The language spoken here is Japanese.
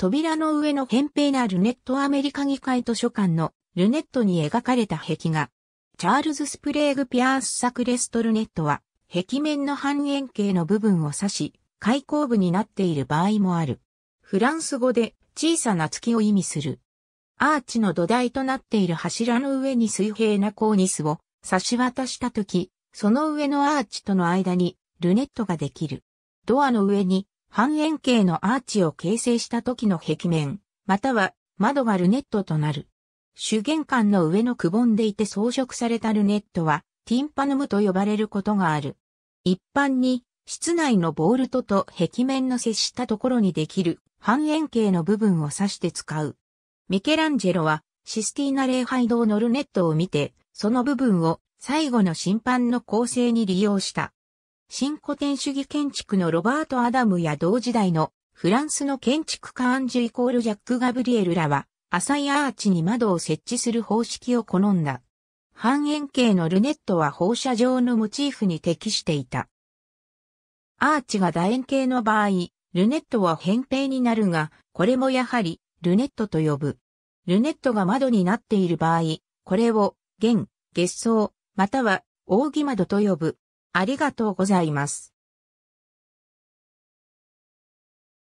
扉の上の扁平なルネットアメリカ議会図書館のルネットに描かれた壁画。チャールズ・スプレーグ・ピアース作レストルネットは、壁面の半円形の部分を指し、開口部になっている場合もある。フランス語で小さな月を意味する。アーチの土台となっている柱の上に水平なコーニスを差し渡したとき、その上のアーチとの間にルネットができる。ドアの上に半円形のアーチを形成した時の壁面、または窓がルネットとなる。主玄関の上のくぼんでいて装飾されたルネットは、ティンパヌムと呼ばれることがある。一般に、室内のボールトと壁面の接したところにできる半円形の部分を指して使う。ミケランジェロは、システィーナ礼拝堂のルネットを見て、その部分を最後の審判の構成に利用した。新古典主義建築のロバート・アダムや同時代のフランスの建築家アンジュイコール・ジャック・ガブリエルらは、浅いアーチに窓を設置する方式を好んだ。半円形のルネットは放射状のモチーフに適していた。アーチが楕円形の場合、ルネットは扁平になるが、これもやはり、ルネットと呼ぶ。ルネットが窓になっている場合、これを、弦、月相、または、扇窓と呼ぶ。ありがとうございます。